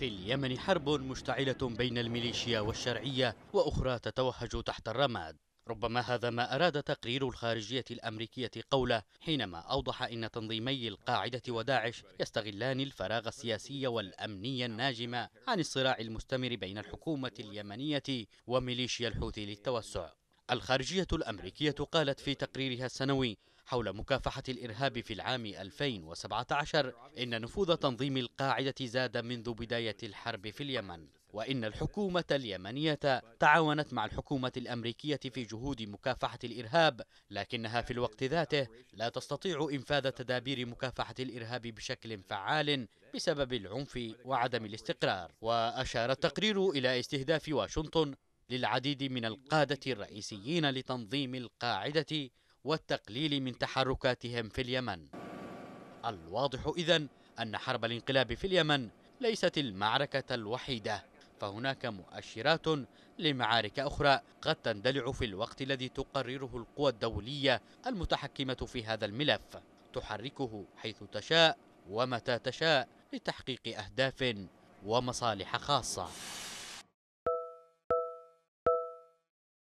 في اليمن حرب مشتعلة بين الميليشيا والشرعية وأخرى تتوهج تحت الرماد ربما هذا ما أراد تقرير الخارجية الأمريكية قوله حينما أوضح أن تنظيمي القاعدة وداعش يستغلان الفراغ السياسي والأمني الناجم عن الصراع المستمر بين الحكومة اليمنية وميليشيا الحوثي للتوسع الخارجية الأمريكية قالت في تقريرها السنوي حول مكافحة الإرهاب في العام 2017 إن نفوذ تنظيم القاعدة زاد منذ بداية الحرب في اليمن وإن الحكومة اليمنية تعاونت مع الحكومة الأمريكية في جهود مكافحة الإرهاب لكنها في الوقت ذاته لا تستطيع إنفاذ تدابير مكافحة الإرهاب بشكل فعال بسبب العنف وعدم الاستقرار وأشار التقرير إلى استهداف واشنطن للعديد من القادة الرئيسيين لتنظيم القاعدة والتقليل من تحركاتهم في اليمن الواضح إذا أن حرب الانقلاب في اليمن ليست المعركة الوحيدة فهناك مؤشرات لمعارك أخرى قد تندلع في الوقت الذي تقرره القوى الدولية المتحكمة في هذا الملف تحركه حيث تشاء ومتى تشاء لتحقيق أهداف ومصالح خاصة